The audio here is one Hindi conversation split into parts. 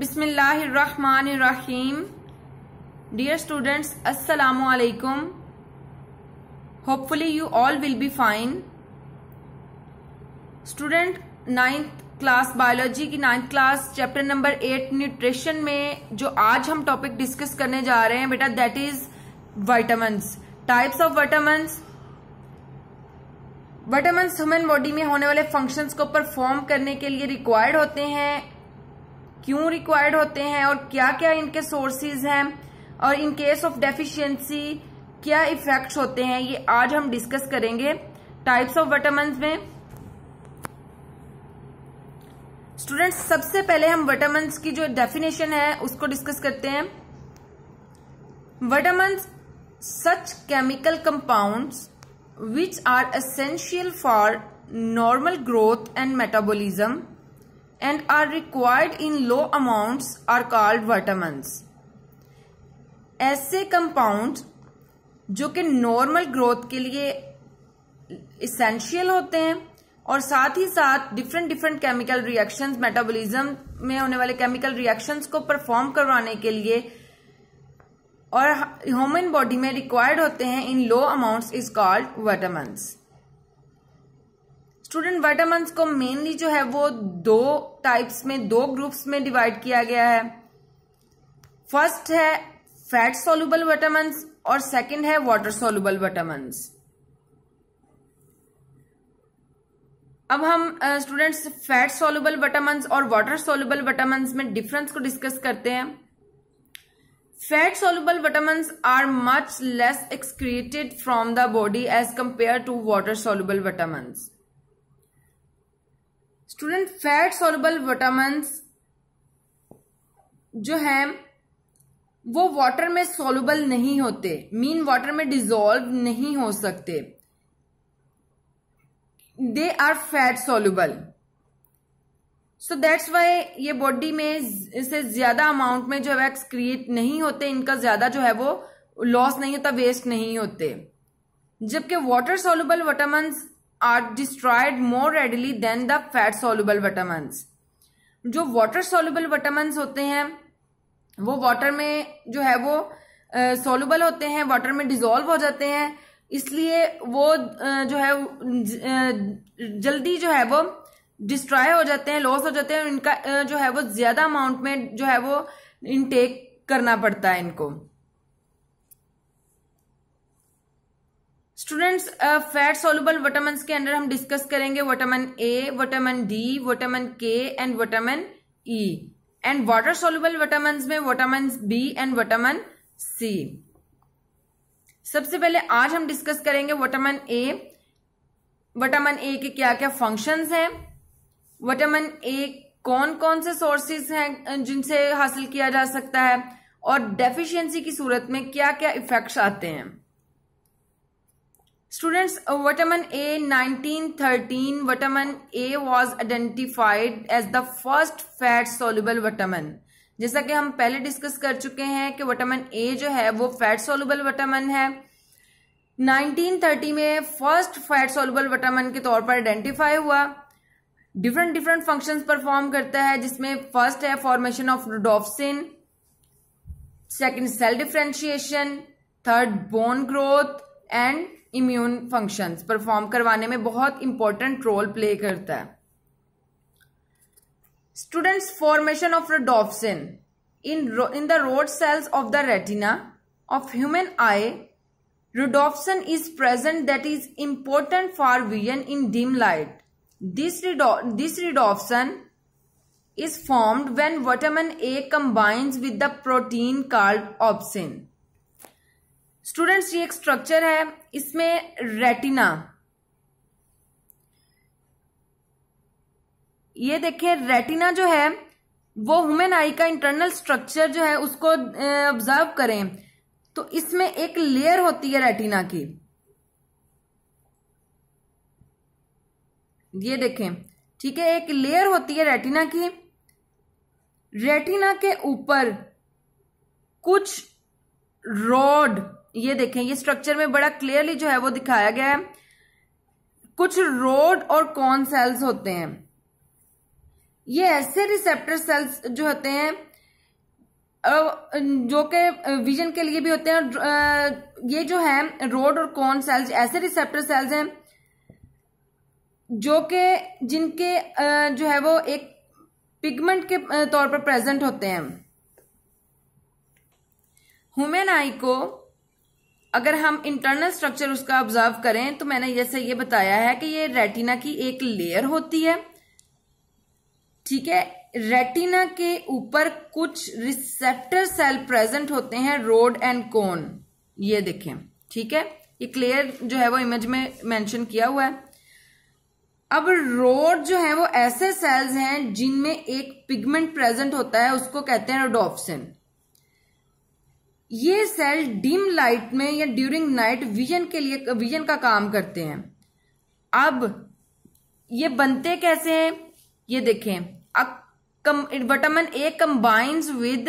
बिस्मिल्लाहिर्रहमानिर्रहीम डियर स्टूडेंट्स अस्सलाम hopefully you all will be fine student ninth class biology की ninth class chapter number eight nutrition में जो आज हम टॉपिक डिस्कस करने जा रहे हैं बेटा that is vitamins types of vitamins vitamins human body में होने वाले फंक्शंस को परफॉर्म करने के लिए रिक्वायर्ड होते हैं क्यों रिक्वायर्ड होते हैं और क्या क्या इनके सोर्सेज हैं और इन केस ऑफ डेफिशिएंसी क्या इफेक्ट्स होते हैं ये आज हम डिस्कस करेंगे टाइप्स ऑफ विटामिन में स्टूडेंट्स सबसे पहले हम विटामिन की जो डेफिनेशन है उसको डिस्कस करते हैं vitamin such chemical compounds which are essential for normal growth and metabolism and are required in low amount are called vitamins. ऐसे कंपाउंड जो कि नॉर्मल ग्रोथ के लिए इसेंशियल होते हैं और साथ ही साथ different different chemical reaction metabolism में होने वाले केमिकल रिएक्शन को परफॉर्म करवाने के लिए और ह्यूमन बॉडी में रिक्वायर्ड होते हैं in low amount is called vitamin student vitamin को मेनली जो है वो दो टाइप्स में दो ग्रुप्स में डिवाइड किया गया है फर्स्ट है फैट सोल्यूबल विटामिन और सेकंड है वाटर सोल्यूबल विटामिन अब हम स्टूडेंट्स फैट सोल्यूबल विटामिन और वाटर सोल्यूबल विटामिन में डिफरेंस को डिस्कस करते हैं fat soluble vitamin are much less excreted from the body as compare to water soluble vitamin student fat soluble vitamins जो है वो वाटर में सोलबल नहीं होते मीन वाटर में डिजोल्व नहीं हो सकते they are fat soluble so that's why ये बॉडी में इसे ज्यादा अमाउंट में जो वैक्स क्रिएट नहीं होते इनका ज्यादा जो है वो लॉस नहीं होता वेस्ट नहीं होते जबकि water soluble vitamin are destroyed more readily than the fat soluble vitamin जो वाटर सोल्यूबल वटामिन होते हैं वो वाटर में जो है वो सोल्यूबल uh, होते हैं वाटर में डिजोल्व हो जाते हैं इसलिए वो uh, जो है जल्दी जो है वो डिस्ट्रॉय हो जाते हैं लॉस हो जाते हैं इनका uh, जो है वो ज्यादा अमाउंट में जो है वो इनटेक करना पड़ता है इनको स्टूडेंट्स फैट सोलबल विटामिन के अंदर हम डिस्कस करेंगे vitamin A vitamin D vitamin K and vitamin E and water soluble vitamin में vitamin B and vitamin C सबसे पहले आज हम डिस्कस करेंगे वटामिन ए वटामिन ए के क्या क्या फंक्शंस हैं वटामिन ए कौन कौन से सोर्सेस हैं जिनसे हासिल किया जा सकता है और डेफिशिएंसी की सूरत में क्या क्या इफेक्ट्स आते हैं students vitamin A 1913, vitamin A was identified as the first fat soluble vitamin जैसा कि हम पहले डिस्कस कर चुके हैं कि वटामन ए जो है वो फैट सोल्यूबल विटामिन है 1930 में फर्स्ट फैट सोल्यूबल विटामिन के तौर पर आइडेंटिफाई हुआ डिफरेंट डिफरेंट फंक्शंस परफॉर्म करता है जिसमें फर्स्ट है formation of rhodopsin second cell differentiation third bone growth and immune function perform करवाने में बहुत इंपॉर्टेंट रोल प्ले करता है students formation of rhodopsin in in the rod cells of the retina of human eye rhodopsin is present that is important for vision in dim light this this rhodopsin is formed when vitamin A combine with the protein called opsin students ये एक स्ट्रक्चर है इसमें रेटिना ये देखिए रेटिना जो है वो ह्यूमन आई का इंटरनल स्ट्रक्चर जो है उसको ऑब्जर्व करें तो इसमें एक लेयर होती है रेटिना की ये देखें ठीक है एक लेयर होती है रेटिना की रेटिना के ऊपर कुछ रॉड ये देखें ये स्ट्रक्चर में बड़ा क्लियरली जो है वो दिखाया गया है कुछ रोड और कॉन सेल्स होते हैं ये ऐसे रिसेप्टर सेल्स जो होते हैं जो के विजन के लिए भी होते हैं ये जो है रोड और कॉन सेल्स ऐसे रिसेप्टर सेल्स हैं जो के जिनके जो है वो एक पिगमेंट के तौर पर प्रेजेंट होते हैं हुमेन आई को अगर हम इंटरनल स्ट्रक्चर उसका ऑब्जर्व करें तो मैंने जैसे ये बताया है कि ये रेटिना की एक लेयर होती है ठीक है रेटिना के ऊपर कुछ रिसेप्टर सेल प्रेजेंट होते हैं रोड एंड कोन ये देखें ठीक है ये क्लियर जो है वो इमेज में मेंशन किया हुआ है अब रोड जो है वो ऐसे सेल्स हैं जिनमें एक पिगमेंट प्रेजेंट होता है उसको कहते हैं रोडोप्सिन ये सेल डिम लाइट में या ड्यूरिंग नाइट विजन के लिए विजन का काम करते हैं अब ये बनते कैसे हैं ये देखें vitamin A combines with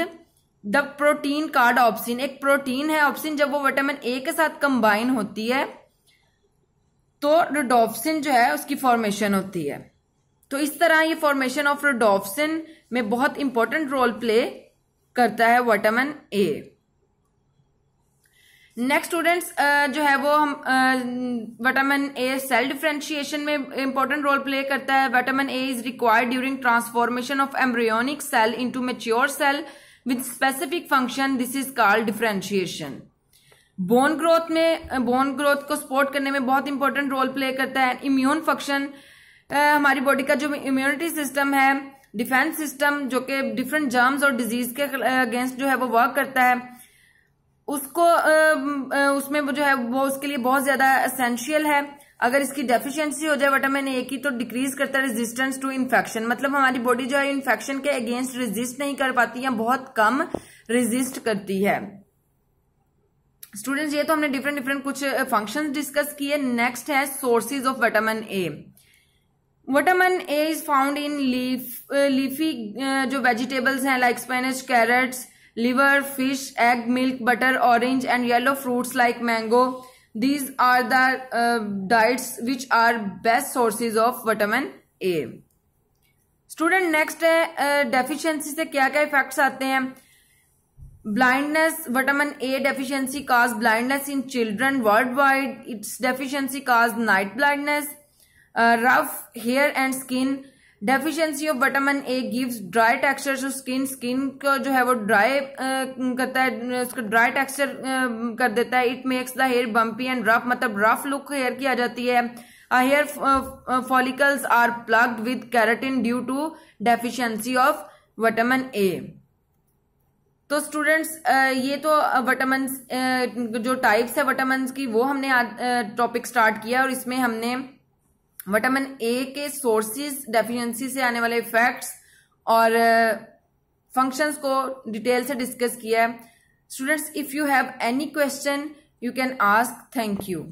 the protein called opsin एक प्रोटीन है ऑप्शिन जब वो विटामिन ए के साथ कंबाइन होती है तो रोडोप्सिन जो है उसकी फॉर्मेशन होती है तो इस तरह ये फॉर्मेशन ऑफ रोडोप्सिन में बहुत इंपॉर्टेंट रोल प्ले करता है vitamin A next students uh, जो है वो हम विटामिन ए सेल डिफ्रेंशिएशन में इंपॉर्टेंट रोल प्ले करता है vitamin A is required during transformation of embryonic cell into mature cell with specific function this is called differentiation bone growth में बोन uh, ग्रोथ को सपोर्ट करने में बहुत इंपॉर्टेंट रोल प्ले करता है इम्यून फंक्शन uh, हमारी बॉडी का जो इम्यूनिटी सिस्टम है डिफेंस सिस्टम जो कि डिफरेंट जर्म्स और डिजीज के अगेंस्ट जो है वो वर्क करता है उसको उसमें जो है वो उसके लिए बहुत ज्यादा असेंशियल है अगर इसकी डेफिशिएंसी हो जाए विटामिन ए की तो डिक्रीज करता है रेजिस्टेंस टू इन्फेक्शन मतलब हमारी बॉडी जो है इन्फेक्शन के अगेंस्ट रेजिस्ट नहीं कर पाती या बहुत कम रेजिस्ट करती है स्टूडेंट्स ये तो हमने डिफरेंट डिफरेंट कुछ फंक्शंस डिस्कस किए नेक्स्ट है sources of vitamin A vitamin A is found in leaf leafy जो वेजिटेबल्स हैं like spinach carrots liver, fish, egg, milk, butter, orange and yellow fruits like mango. These are the uh, diets which are best sources of vitamin A. Student next है डेफिशिएंसी uh, से क्या क्या इफेक्ट्स आते हैं blindness vitamin a deficiency cause blindness in children worldwide its deficiency cause night blindness uh, rough hair and skin deficiency of vitamin A gives dry texture to skin skin को जो है वो ड्राई करता है उसका ड्राई टेक्सचर कर देता है it makes the hair bumpy and rough मतलब रफ लुक हेयर की आ जाती है hair follicles are plugged with keratin due to deficiency of vitamin A तो स्टूडेंट्स ये तो विटामिन जो टाइप्स है विटामिन की वो हमने टॉपिक स्टार्ट किया और इसमें हमने विटामिन ए के सोर्सेज डेफिशिएंसी से आने वाले इफेक्ट्स और फंक्शंस uh, को डिटेल से डिस्कस किया है students if you have any question you can ask thank you